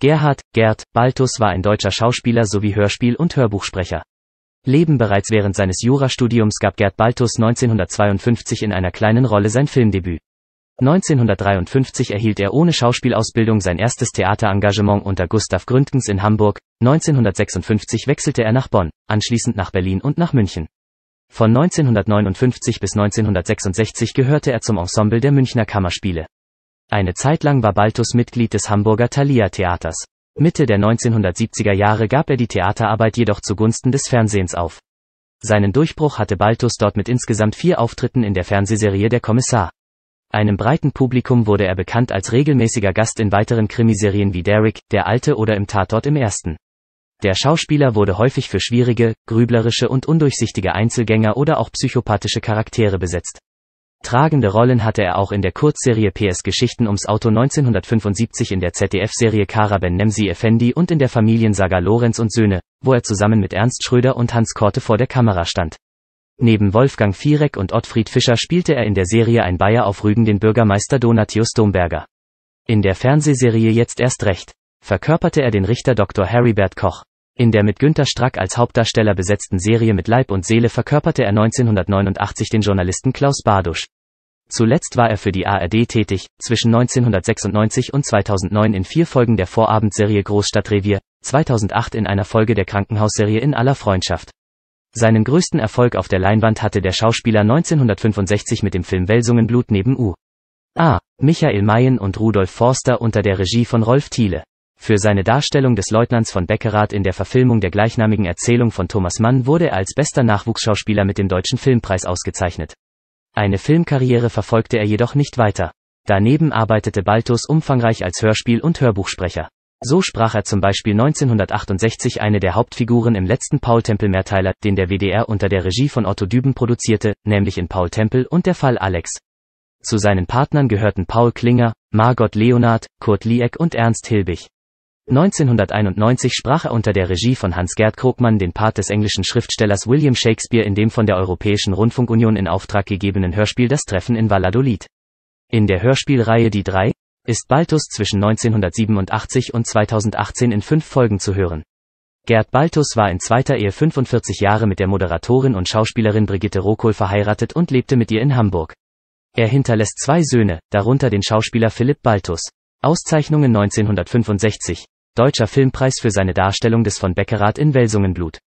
Gerhard, Gerd, Baltus war ein deutscher Schauspieler sowie Hörspiel- und Hörbuchsprecher. Leben bereits während seines Jurastudiums gab Gerd Baltus 1952 in einer kleinen Rolle sein Filmdebüt. 1953 erhielt er ohne Schauspielausbildung sein erstes Theaterengagement unter Gustav Gründgens in Hamburg, 1956 wechselte er nach Bonn, anschließend nach Berlin und nach München. Von 1959 bis 1966 gehörte er zum Ensemble der Münchner Kammerspiele. Eine Zeit lang war Baltus Mitglied des Hamburger Thalia Theaters. Mitte der 1970er Jahre gab er die Theaterarbeit jedoch zugunsten des Fernsehens auf. Seinen Durchbruch hatte Baltus dort mit insgesamt vier Auftritten in der Fernsehserie Der Kommissar. Einem breiten Publikum wurde er bekannt als regelmäßiger Gast in weiteren Krimiserien wie Derrick, Der Alte oder im Tatort im Ersten. Der Schauspieler wurde häufig für schwierige, grüblerische und undurchsichtige Einzelgänger oder auch psychopathische Charaktere besetzt. Tragende Rollen hatte er auch in der Kurzserie PS Geschichten ums Auto 1975 in der ZDF-Serie Kara Ben Nemsi Effendi und in der Familiensaga Lorenz und Söhne, wo er zusammen mit Ernst Schröder und Hans Korte vor der Kamera stand. Neben Wolfgang Viereck und Ottfried Fischer spielte er in der Serie Ein Bayer auf Rügen den Bürgermeister Donatius Domberger. In der Fernsehserie Jetzt erst recht verkörperte er den Richter Dr. Heribert Koch. In der mit Günter Strack als Hauptdarsteller besetzten Serie mit Leib und Seele verkörperte er 1989 den Journalisten Klaus Badusch. Zuletzt war er für die ARD tätig, zwischen 1996 und 2009 in vier Folgen der Vorabendserie Großstadtrevier, 2008 in einer Folge der Krankenhausserie In aller Freundschaft. Seinen größten Erfolg auf der Leinwand hatte der Schauspieler 1965 mit dem Film Welsungenblut neben U. A. Michael Mayen und Rudolf Forster unter der Regie von Rolf Thiele. Für seine Darstellung des Leutnants von Beckerath in der Verfilmung der gleichnamigen Erzählung von Thomas Mann wurde er als bester Nachwuchsschauspieler mit dem Deutschen Filmpreis ausgezeichnet. Eine Filmkarriere verfolgte er jedoch nicht weiter. Daneben arbeitete Baltus umfangreich als Hörspiel- und Hörbuchsprecher. So sprach er zum Beispiel 1968 eine der Hauptfiguren im letzten Paul Tempel Mehrteiler, den der WDR unter der Regie von Otto Düben produzierte, nämlich in Paul Tempel und der Fall Alex. Zu seinen Partnern gehörten Paul Klinger, Margot Leonard, Kurt Lieck und Ernst Hilbig. 1991 sprach er unter der Regie von Hans-Gerd Krogmann den Part des englischen Schriftstellers William Shakespeare in dem von der Europäischen Rundfunkunion in Auftrag gegebenen Hörspiel Das Treffen in Valladolid. In der Hörspielreihe Die Drei ist Baltus zwischen 1987 und 2018 in fünf Folgen zu hören. Gerd Baltus war in zweiter Ehe 45 Jahre mit der Moderatorin und Schauspielerin Brigitte Rokohl verheiratet und lebte mit ihr in Hamburg. Er hinterlässt zwei Söhne, darunter den Schauspieler Philipp Baltus. Auszeichnungen 1965 Deutscher Filmpreis für seine Darstellung des von Beckerath in Welsungenblut